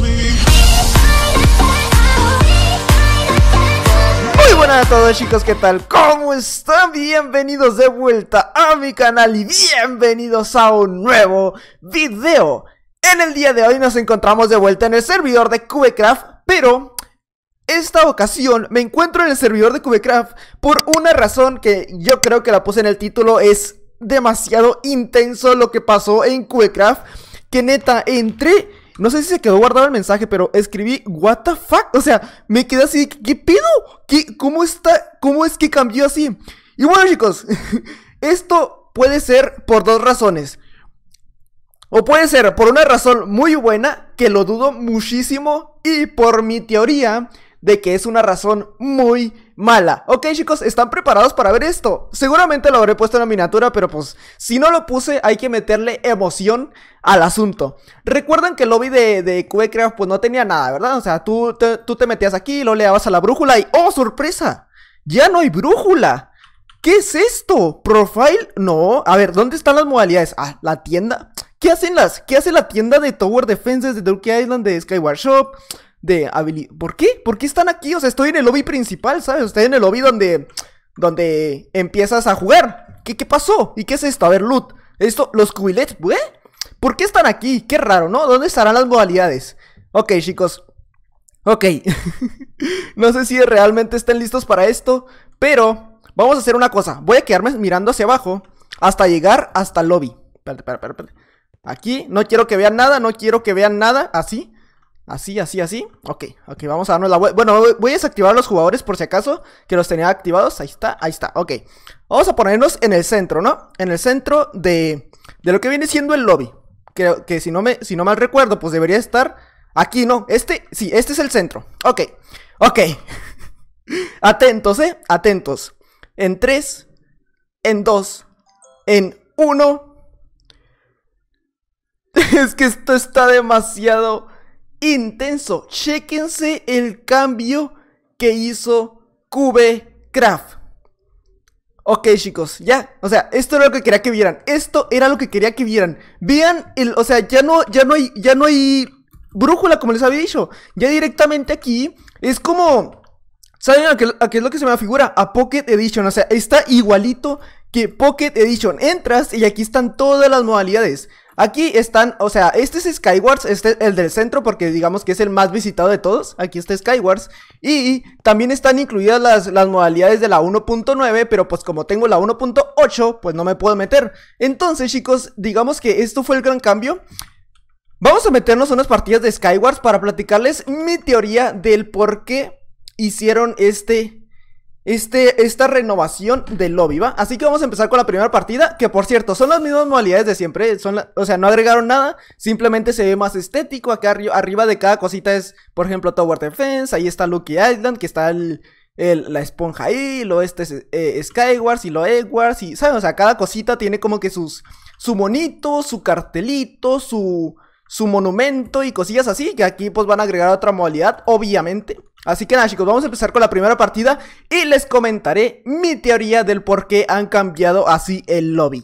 Muy buenas a todos chicos, ¿qué tal? ¿Cómo están? Bienvenidos de vuelta a mi canal y bienvenidos a un nuevo video. En el día de hoy nos encontramos de vuelta en el servidor de Cubecraft, pero esta ocasión me encuentro en el servidor de Cubecraft por una razón que yo creo que la puse en el título, es demasiado intenso lo que pasó en Cubecraft, que neta entre no sé si se quedó guardado el mensaje, pero escribí, ¿What the fuck? O sea, me quedé así, ¿qué pido? ¿Qué, ¿Cómo está? ¿Cómo es que cambió así? Y bueno, chicos, esto puede ser por dos razones. O puede ser por una razón muy buena, que lo dudo muchísimo, y por mi teoría de que es una razón muy mala. Ok, chicos, ¿están preparados para ver esto? Seguramente lo habré puesto en la miniatura, pero pues si no lo puse, hay que meterle emoción al asunto. Recuerdan que el lobby de, de e pues no tenía nada, ¿verdad? O sea, tú te, tú te metías aquí, lo le a la brújula y ¡oh, sorpresa! ¡Ya no hay brújula! ¿Qué es esto? ¿Profile? No. A ver, ¿dónde están las modalidades? Ah, la tienda. ¿Qué hacen las? ¿Qué hace la tienda de Tower Defenses de Turkey Island de Skyward Shop? de habilidad. ¿Por qué? ¿Por qué están aquí? O sea, estoy en el lobby principal, ¿sabes? Estoy en el lobby donde, donde empiezas a jugar. ¿Qué, qué pasó? ¿Y qué es esto? A ver, loot. Esto, los cubilets, ¿eh? ¿Por qué están aquí? Qué raro, ¿no? ¿Dónde estarán las modalidades? Ok, chicos. Ok. no sé si realmente estén listos para esto, pero vamos a hacer una cosa. Voy a quedarme mirando hacia abajo hasta llegar hasta el lobby. Aquí, no quiero que vean nada, no quiero que vean nada, así. Así, así, así. Ok, ok, vamos a darnos la web Bueno, voy a desactivar los jugadores por si acaso, que los tenía activados. Ahí está, ahí está, ok. Vamos a ponernos en el centro, ¿no? En el centro de, de lo que viene siendo el lobby. Creo que si no, me, si no mal recuerdo, pues debería estar aquí, ¿no? Este, sí, este es el centro. Ok, ok. atentos, ¿eh? Atentos. En 3, en 2, en 1. es que esto está demasiado intenso. Chequense el cambio que hizo Craft Ok, chicos, ya. O sea, esto era lo que quería que vieran. Esto era lo que quería que vieran. Vean el. O sea, ya no, ya no hay. Ya no hay brújula, como les había dicho. Ya directamente aquí. Es como. ¿Saben a qué, es lo que se me figura? A Pocket Edition. O sea, está igualito que Pocket Edition. Entras y aquí están todas las modalidades. Aquí están, o sea, este es Skywars, este es el del centro porque digamos que es el más visitado de todos. Aquí está Skywars. Y también están incluidas las, modalidades de la 1.9, pero pues como tengo la 1.8, pues no me puedo meter. Entonces chicos, digamos que esto fue el gran cambio. Vamos a meternos a unas partidas de Skywars para platicarles mi teoría del por qué hicieron este este, esta renovación del lobby, ¿va? Así que vamos a empezar con la primera partida, que por cierto, son las mismas modalidades de siempre, son o sea, no agregaron nada, simplemente se ve más estético, acá arriba de cada cosita es, por ejemplo, Tower Defense, ahí está Lucky Island, que está el, la esponja ahí, lo este es eh, Skywars y lo Edwards, y, ¿saben? O sea, cada cosita tiene como que sus, su monito, su cartelito, su, su monumento y cosillas así, que aquí pues van a agregar otra modalidad, obviamente. Así que nada chicos, vamos a empezar con la primera partida y les comentaré mi teoría del por qué han cambiado así el lobby.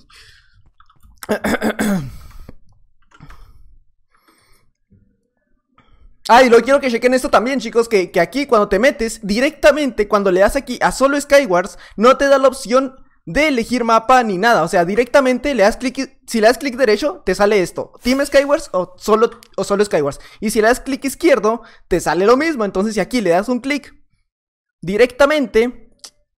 Ah, lo quiero que chequen esto también, chicos, que, que, aquí cuando te metes, directamente cuando le das aquí a solo Skywards, no te da la opción de elegir mapa ni nada. O sea, directamente le das clic. Si le das clic derecho, te sale esto. Team Skywars o solo, o solo Skywars. Y si le das clic izquierdo, te sale lo mismo. Entonces, si aquí le das un clic directamente.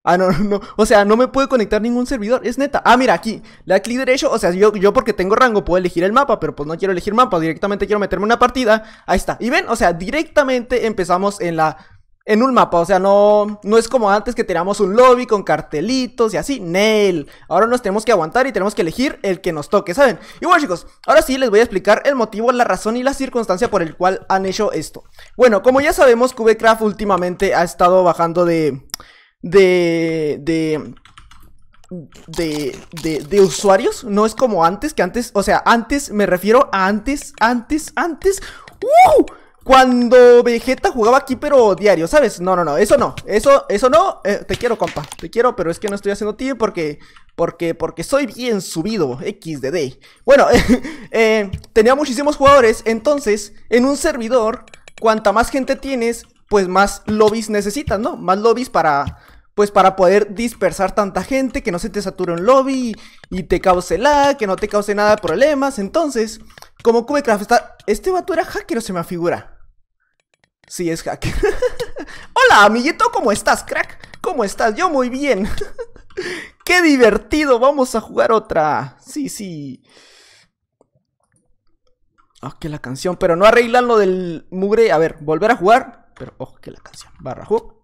Ah, no, no, o sea, no me puede conectar ningún servidor, es neta. Ah, mira, aquí, le das clic derecho, o sea, yo, yo porque tengo rango puedo elegir el mapa, pero pues no quiero elegir mapa, directamente quiero meterme una partida. Ahí está, y ven, o sea, directamente empezamos en la en un mapa. O sea, no, no es como antes que teníamos un lobby con cartelitos y así. Nail. Ahora nos tenemos que aguantar y tenemos que elegir el que nos toque, ¿saben? Y bueno, chicos, ahora sí les voy a explicar el motivo, la razón y la circunstancia por el cual han hecho esto. Bueno, como ya sabemos, Cubecraft últimamente ha estado bajando de. de. de. De, de, usuarios. No es como antes, que antes, o sea, antes, me refiero a antes, antes, antes. ¡Uh! Cuando Vegeta jugaba aquí, pero diario, ¿sabes? No, no, no, eso no, eso, eso no, eh, te quiero, compa, te quiero, pero es que no estoy haciendo tío porque, porque, porque soy bien subido, XDD. Bueno, eh, tenía muchísimos jugadores, entonces, en un servidor, cuanta más gente tienes, pues más lobbies necesitas, ¿no? Más lobbies para, pues para poder dispersar tanta gente, que no se te sature un lobby y te cause lag, que no te cause nada de problemas. Entonces, como Cubecraft está... Este vato era hacker o se me afigura. Sí, es hack Hola, amiguito, ¿cómo estás, crack? ¿Cómo estás? Yo muy bien. ¡Qué divertido! Vamos a jugar otra. Sí, sí. Oh, que la canción. Pero no arreglan lo del mugre. A ver, volver a jugar. Pero, oh, que la canción. Barra hook.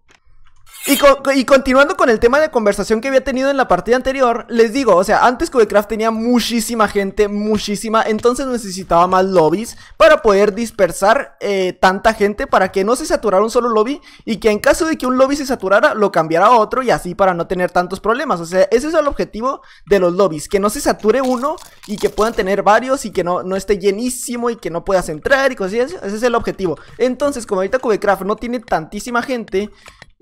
Y, continuando con el tema de conversación que había tenido en la partida anterior, les digo, o sea, antes Cubecraft tenía muchísima gente, muchísima, entonces necesitaba más lobbies para poder dispersar eh, tanta gente para que no se saturara un solo lobby y que en caso de que un lobby se saturara, lo cambiara a otro y así para no tener tantos problemas. O sea, ese es el objetivo de los lobbies, que no se sature uno y que puedan tener varios y que no, no esté llenísimo y que no puedas entrar y cosas así. Ese es el objetivo. Entonces, como ahorita Cubecraft no tiene tantísima gente,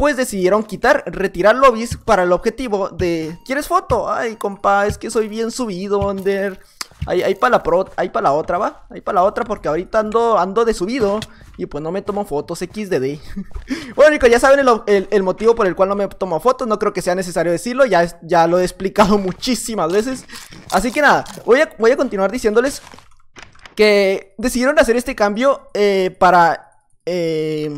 pues decidieron quitar, retirar lobbies para el objetivo de... ¿Quieres foto? Ay, compa, es que soy bien subido, Onder. Ahí, ahí para la pro, ahí para la otra, va. Ahí para la otra porque ahorita ando, ando de subido y pues no me tomo fotos XDD. bueno, Nico, ya saben el, motivo por el cual no me tomo fotos, no creo que sea necesario decirlo, ya, ya lo he explicado muchísimas veces. Así que nada, voy a, voy a continuar diciéndoles que decidieron hacer este cambio eh, para... Eh,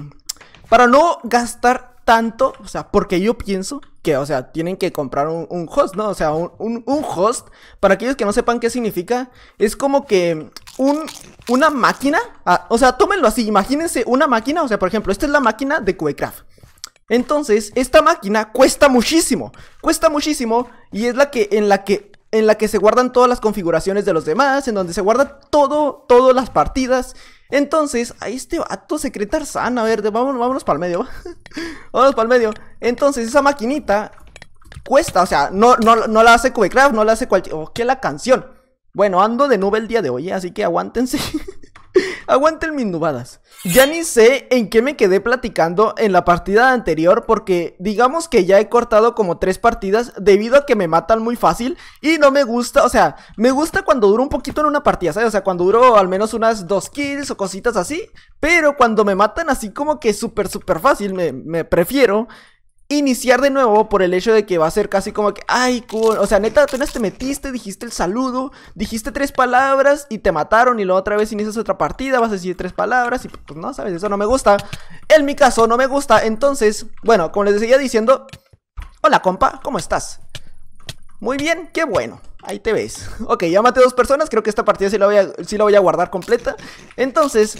para no gastar tanto, o sea, porque yo pienso que, o sea, tienen que comprar un, host, ¿no? O sea, un, host, para aquellos que no sepan qué significa, es como que un, una máquina, ah, o sea, tómenlo así, imagínense una máquina, o sea, por ejemplo, esta es la máquina de Cuecraft. Entonces, esta máquina cuesta muchísimo, cuesta muchísimo y es la que en la que en la que se guardan todas las configuraciones de los demás, en donde se guarda todo, todas las partidas entonces, a este vato secretar sana, verde, vámonos, vámonos para el medio. vámonos para el medio. Entonces, esa maquinita cuesta, o sea, no, no, la hace Cubecraft, no la hace cualquier... ¿O oh, qué la canción? Bueno, ando de nube el día de hoy, así que aguántense. Aguanten mis nubadas. Ya ni sé en qué me quedé platicando en la partida anterior porque digamos que ya he cortado como tres partidas debido a que me matan muy fácil y no me gusta, o sea, me gusta cuando duro un poquito en una partida, ¿sabes? O sea, cuando duro al menos unas dos kills o cositas así, pero cuando me matan así como que súper, súper fácil, me, me prefiero iniciar de nuevo por el hecho de que va a ser casi como que, ay, cool. o sea, neta, apenas te metiste, dijiste el saludo, dijiste tres palabras y te mataron y luego otra vez inicias otra partida, vas a decir tres palabras y pues no, sabes, eso no me gusta. En mi caso no me gusta, entonces, bueno, como les decía diciendo, hola compa, ¿cómo estás? Muy bien, qué bueno. Ahí te ves. Ok, ya maté dos personas. Creo que esta partida sí la voy sí la voy a guardar completa. Entonces,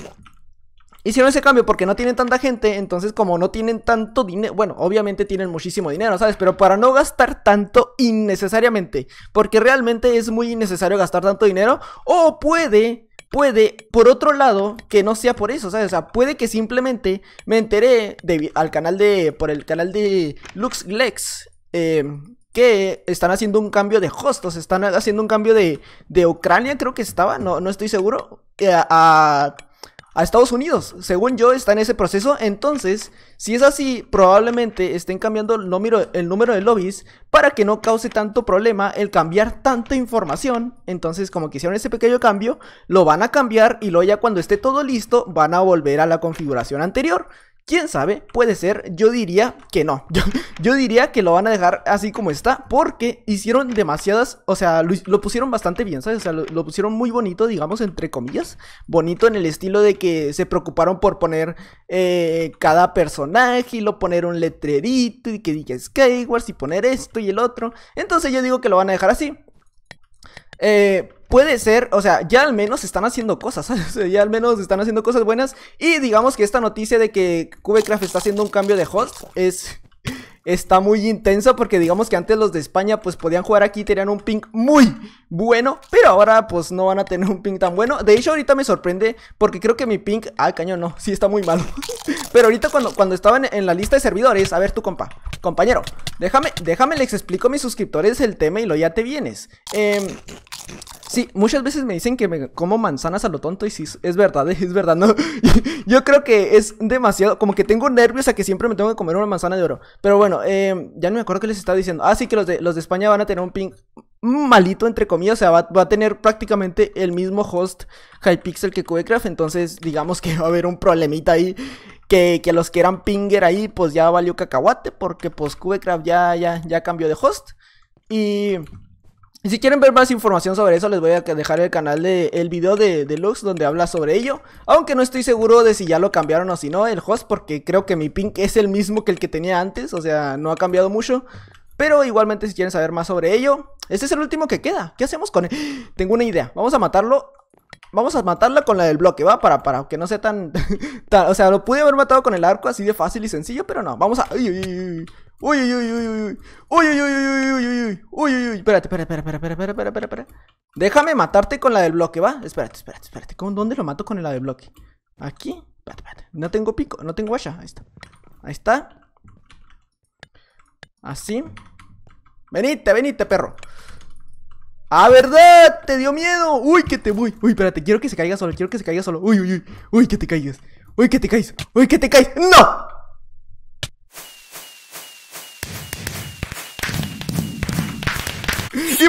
hicieron ese cambio porque no tienen tanta gente, entonces como no tienen tanto dinero, bueno, obviamente tienen muchísimo dinero, ¿sabes? Pero para no gastar tanto innecesariamente, porque realmente es muy innecesario gastar tanto dinero, o puede puede, por otro lado, que no sea por eso, ¿sabes? O sea, puede que simplemente me enteré al canal de, por el canal de lux eh, que están haciendo un cambio de hostos, están haciendo un cambio de, de Ucrania, creo que estaba, no, no estoy seguro, eh, a a Estados Unidos. Según yo, está en ese proceso. Entonces, si es así, probablemente estén cambiando el número, el de lobbies para que no cause tanto problema el cambiar tanta información. Entonces, como que hicieron ese pequeño cambio, lo van a cambiar y luego ya cuando esté todo listo, van a volver a la configuración anterior. ¿Quién sabe? Puede ser, yo diría que no. Yo, diría que lo van a dejar así como está porque hicieron demasiadas, o sea, lo, pusieron bastante bien, ¿sabes? O sea, lo, pusieron muy bonito, digamos, entre comillas. Bonito en el estilo de que se preocuparon por poner eh, cada personaje y lo poner un letrerito y que diga Skywars y poner esto y el otro. Entonces yo digo que lo van a dejar así eh, puede ser, o sea, ya al menos están haciendo cosas, ya al menos están haciendo cosas buenas. Y digamos que esta noticia de que Cubecraft está haciendo un cambio de host es... Está muy intensa porque digamos que antes los de España pues podían jugar aquí, y tenían un ping muy bueno, pero ahora pues no van a tener un ping tan bueno. De hecho ahorita me sorprende porque creo que mi ping, ah cañón no, sí está muy malo. pero ahorita cuando, cuando estaban en la lista de servidores, a ver tu compa, compañero, déjame, déjame les explico a mis suscriptores el tema y lo ya te vienes. Eh, Sí, muchas veces me dicen que me como manzanas a lo tonto y sí, es verdad, es verdad, ¿no? Yo creo que es demasiado, como que tengo nervios a que siempre me tengo que comer una manzana de oro. Pero bueno, em, ya no me acuerdo qué les estaba diciendo. Ah, sí, que los de, los de España van a tener un ping malito, entre comillas, o sea, va, a tener prácticamente el mismo host Hypixel que Cubecraft, entonces digamos que va a haber un problemita ahí. Que, que, los que eran pinger ahí, pues ya valió cacahuate, porque pues Cubecraft ya, ya, ya cambió de host. Y y si quieren ver más información sobre eso, les voy a dejar el canal del video de Deluxe donde habla sobre ello. Aunque no estoy seguro de si ya lo cambiaron o si no, el host, porque creo que mi pink es el mismo que el que tenía antes, o sea, no ha cambiado mucho. Pero igualmente si quieren saber más sobre ello, este es el último que queda. ¿Qué hacemos con él? Tengo una idea. Vamos a matarlo. Vamos a matarla con la del bloque, ¿va? Para, para que no sea tan, O sea, lo pude haber matado con el arco así de fácil y sencillo, pero no. Vamos a... Uy, Uy, uy, uy, uy, uy. Uy, uy, uy, uy, uy, uy, uy. Uy, uy, uy. Espérate, espérate, espérate, Déjame matarte con la del bloque, ¿va? Espérate, espérate, espérate. ¿Cómo, ¿Dónde lo mato con la del bloque? ¿Aquí? Espérate, espérate. No tengo pico, no tengo hacha Ahí está. Ahí está. Así. Venite, venite, perro. ¡Ah, verdad! ¡Te dio miedo! ¡Uy, que te voy! ¡Uy, espérate! Quiero que se caiga solo, quiero que se caiga solo. ¡Uy, uy, uy! ¡Uy, que te caigas! ¡Uy, que te caigas! ¡Uy, que te caigas! ¡No!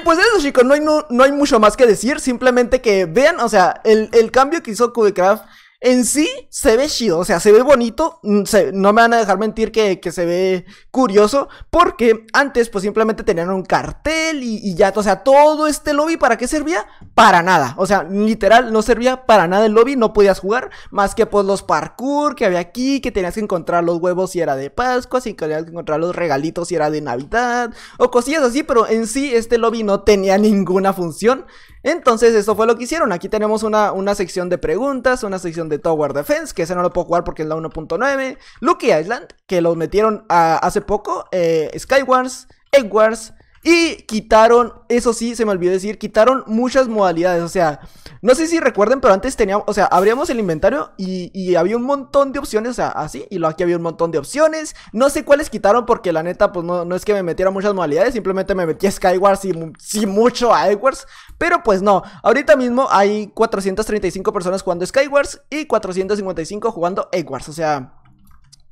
pues eso, chicos, no hay, mucho más que decir. Simplemente que vean, o sea, el, el cambio que hizo Cubecraft en sí se ve chido, o sea, se ve bonito, mm, no me van a dejar mentir que, se ve curioso, porque antes pues simplemente tenían un cartel y, ya, o sea, todo este lobby para qué servía? Para nada, o sea, literal no servía para nada el lobby, no podías jugar, más que pues los parkour que había aquí, que tenías que encontrar los huevos si era de Pascua, si tenías que encontrar los regalitos si era de Navidad, o cosillas así, pero en sí este lobby no tenía ninguna función, entonces eso fue lo que hicieron. Aquí tenemos una, sección de preguntas, una sección de Tower Defense, que ese no lo puedo jugar porque es la 1.9. Lucky Island, que los metieron hace poco. Eh, Skywars, Eggwars. Wars, y quitaron, eso sí, se me olvidó decir, quitaron muchas modalidades. O sea, no sé si recuerden, pero antes teníamos, o sea, abríamos el inventario y, había un montón de opciones, o sea, así, y aquí había un montón de opciones. No sé cuáles quitaron porque la neta, pues no, no es que me metiera muchas modalidades, simplemente me metí a Skywars y, mucho a Edwards. Pero pues no, ahorita mismo hay 435 personas jugando Skywars y 455 jugando Edwards, o sea...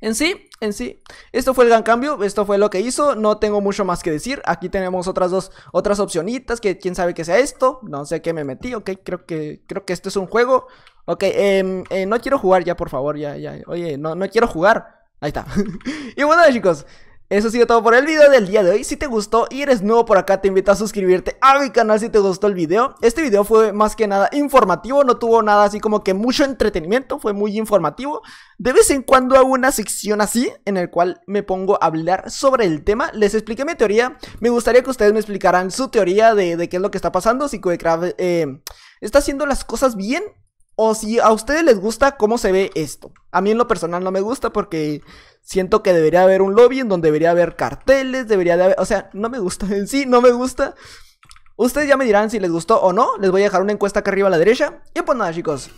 En sí, en sí, esto fue el gran cambio, esto fue lo que hizo, no tengo mucho más que decir, aquí tenemos otras dos, otras opcionitas, que quién sabe que sea esto, no sé qué me metí, ok, creo que, creo que esto es un juego, ok, em, eh, no quiero jugar ya, por favor, ya, oye, no, no quiero jugar, ahí está, y bueno chicos, eso ha sido todo por el video del día de hoy. Si te gustó y eres nuevo por acá, te invito a suscribirte a mi canal si te gustó el video. Este video fue más que nada informativo, no tuvo nada así como que mucho entretenimiento, fue muy informativo. De vez en cuando hago una sección así en el cual me pongo a hablar sobre el tema. Les expliqué mi teoría. Me gustaría que ustedes me explicaran su teoría de, qué es lo que está pasando, si Cuecraft eh, está haciendo las cosas bien o si a ustedes les gusta cómo se ve esto. A mí en lo personal no me gusta porque siento que debería haber un lobby en donde debería haber carteles, debería haber... O sea, no me gusta en sí, no me gusta. Ustedes ya me dirán si les gustó o no. Les voy a dejar una encuesta acá arriba a la derecha. Y pues nada, chicos.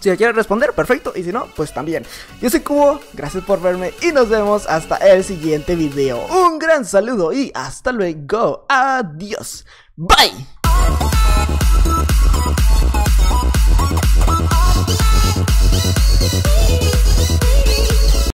Si quieren responder, perfecto. Y si no, pues también. Yo soy Cubo, gracias por verme y nos vemos hasta el siguiente video. Un gran saludo y hasta luego. Adiós. Bye.